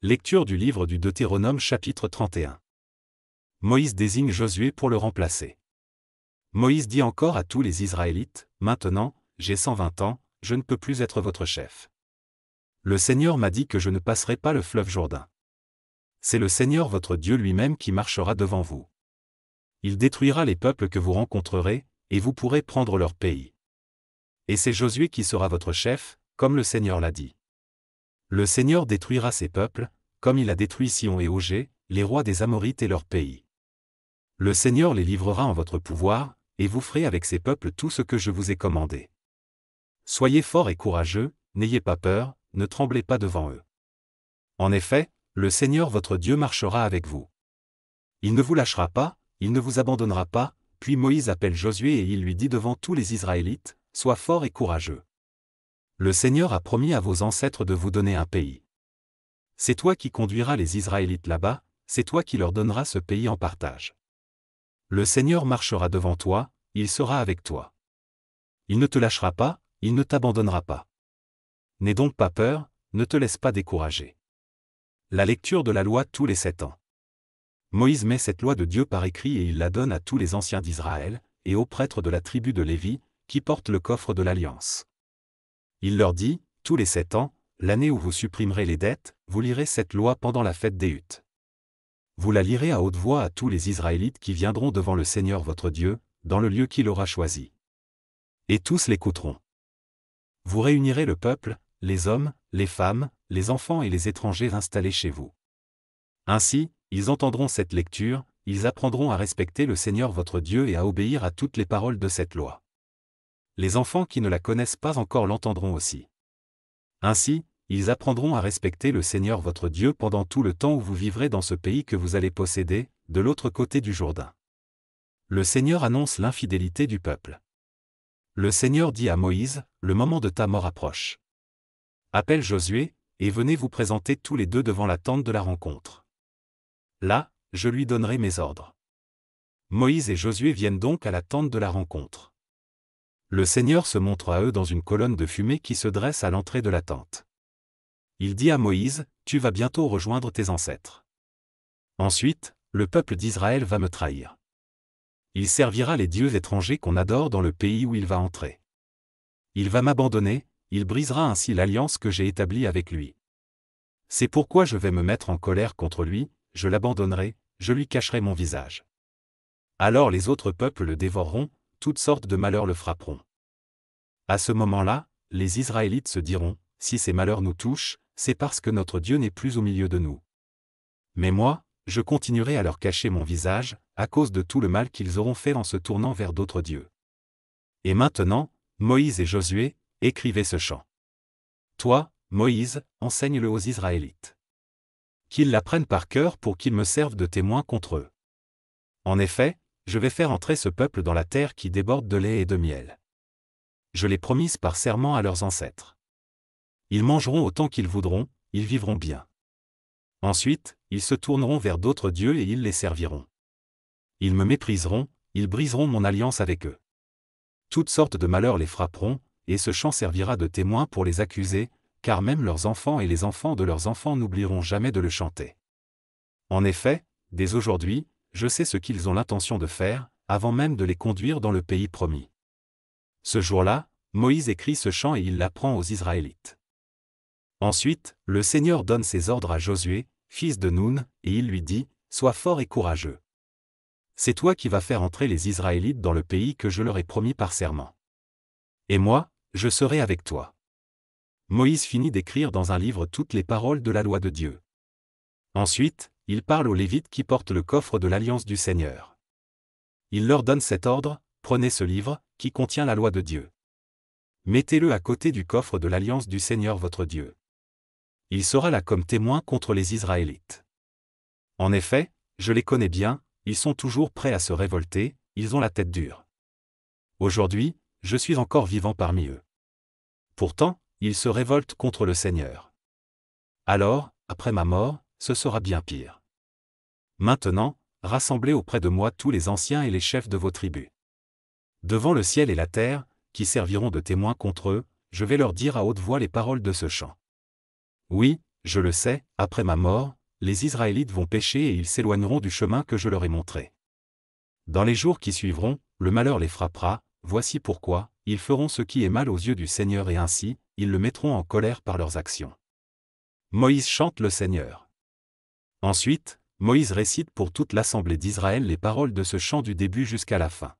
Lecture du livre du Deutéronome chapitre 31. Moïse désigne Josué pour le remplacer. Moïse dit encore à tous les Israélites, Maintenant, j'ai 120 ans, je ne peux plus être votre chef. Le Seigneur m'a dit que je ne passerai pas le fleuve Jourdain. C'est le Seigneur votre Dieu lui-même qui marchera devant vous. Il détruira les peuples que vous rencontrerez, et vous pourrez prendre leur pays. Et c'est Josué qui sera votre chef, comme le Seigneur l'a dit. Le Seigneur détruira ses peuples, comme il a détruit Sion et Ogé, les rois des Amorites et leur pays. Le Seigneur les livrera en votre pouvoir, et vous ferez avec ces peuples tout ce que je vous ai commandé. Soyez forts et courageux, n'ayez pas peur, ne tremblez pas devant eux. En effet, le Seigneur votre Dieu marchera avec vous. Il ne vous lâchera pas, il ne vous abandonnera pas, puis Moïse appelle Josué et il lui dit devant tous les Israélites, Sois fort et courageux le Seigneur a promis à vos ancêtres de vous donner un pays. C'est toi qui conduiras les Israélites là-bas, c'est toi qui leur donneras ce pays en partage. Le Seigneur marchera devant toi, il sera avec toi. Il ne te lâchera pas, il ne t'abandonnera pas. N'aie donc pas peur, ne te laisse pas décourager. La lecture de la loi tous les sept ans. Moïse met cette loi de Dieu par écrit et il la donne à tous les anciens d'Israël, et aux prêtres de la tribu de Lévi, qui portent le coffre de l'Alliance. Il leur dit, tous les sept ans, l'année où vous supprimerez les dettes, vous lirez cette loi pendant la fête des huttes. Vous la lirez à haute voix à tous les Israélites qui viendront devant le Seigneur votre Dieu, dans le lieu qu'il aura choisi. Et tous l'écouteront. Vous réunirez le peuple, les hommes, les femmes, les enfants et les étrangers installés chez vous. Ainsi, ils entendront cette lecture, ils apprendront à respecter le Seigneur votre Dieu et à obéir à toutes les paroles de cette loi les enfants qui ne la connaissent pas encore l'entendront aussi. Ainsi, ils apprendront à respecter le Seigneur votre Dieu pendant tout le temps où vous vivrez dans ce pays que vous allez posséder, de l'autre côté du Jourdain. Le Seigneur annonce l'infidélité du peuple. Le Seigneur dit à Moïse, le moment de ta mort approche. Appelle Josué, et venez vous présenter tous les deux devant la tente de la rencontre. Là, je lui donnerai mes ordres. Moïse et Josué viennent donc à la tente de la rencontre le Seigneur se montre à eux dans une colonne de fumée qui se dresse à l'entrée de la tente. Il dit à Moïse, Tu vas bientôt rejoindre tes ancêtres. Ensuite, le peuple d'Israël va me trahir. Il servira les dieux étrangers qu'on adore dans le pays où il va entrer. Il va m'abandonner, il brisera ainsi l'alliance que j'ai établie avec lui. C'est pourquoi je vais me mettre en colère contre lui, je l'abandonnerai, je lui cacherai mon visage. Alors les autres peuples le dévoreront, toutes sortes de malheurs le frapperont. À ce moment-là, les Israélites se diront, si ces malheurs nous touchent, c'est parce que notre Dieu n'est plus au milieu de nous. Mais moi, je continuerai à leur cacher mon visage, à cause de tout le mal qu'ils auront fait en se tournant vers d'autres dieux. Et maintenant, Moïse et Josué, écrivez ce chant. Toi, Moïse, enseigne-le aux Israélites. Qu'ils l'apprennent par cœur pour qu'ils me servent de témoin contre eux. En effet, je vais faire entrer ce peuple dans la terre qui déborde de lait et de miel. Je l'ai promise par serment à leurs ancêtres. Ils mangeront autant qu'ils voudront, ils vivront bien. Ensuite, ils se tourneront vers d'autres dieux et ils les serviront. Ils me mépriseront, ils briseront mon alliance avec eux. Toutes sortes de malheurs les frapperont, et ce chant servira de témoin pour les accuser, car même leurs enfants et les enfants de leurs enfants n'oublieront jamais de le chanter. En effet, dès aujourd'hui, je sais ce qu'ils ont l'intention de faire, avant même de les conduire dans le pays promis. Ce jour-là, Moïse écrit ce chant et il l'apprend aux Israélites. Ensuite, le Seigneur donne ses ordres à Josué, fils de Noun, et il lui dit, Sois fort et courageux. C'est toi qui vas faire entrer les Israélites dans le pays que je leur ai promis par serment. Et moi, je serai avec toi. Moïse finit d'écrire dans un livre toutes les paroles de la loi de Dieu. Ensuite, il parle aux Lévites qui portent le coffre de l'alliance du Seigneur. Il leur donne cet ordre, prenez ce livre, qui contient la loi de Dieu. Mettez-le à côté du coffre de l'alliance du Seigneur votre Dieu. Il sera là comme témoin contre les Israélites. En effet, je les connais bien, ils sont toujours prêts à se révolter, ils ont la tête dure. Aujourd'hui, je suis encore vivant parmi eux. Pourtant, ils se révoltent contre le Seigneur. Alors, après ma mort, ce sera bien pire. Maintenant, rassemblez auprès de moi tous les anciens et les chefs de vos tribus. Devant le ciel et la terre, qui serviront de témoins contre eux, je vais leur dire à haute voix les paroles de ce chant. Oui, je le sais, après ma mort, les Israélites vont pécher et ils s'éloigneront du chemin que je leur ai montré. Dans les jours qui suivront, le malheur les frappera, voici pourquoi, ils feront ce qui est mal aux yeux du Seigneur et ainsi, ils le mettront en colère par leurs actions. Moïse chante le Seigneur. Ensuite, Moïse récite pour toute l'assemblée d'Israël les paroles de ce chant du début jusqu'à la fin.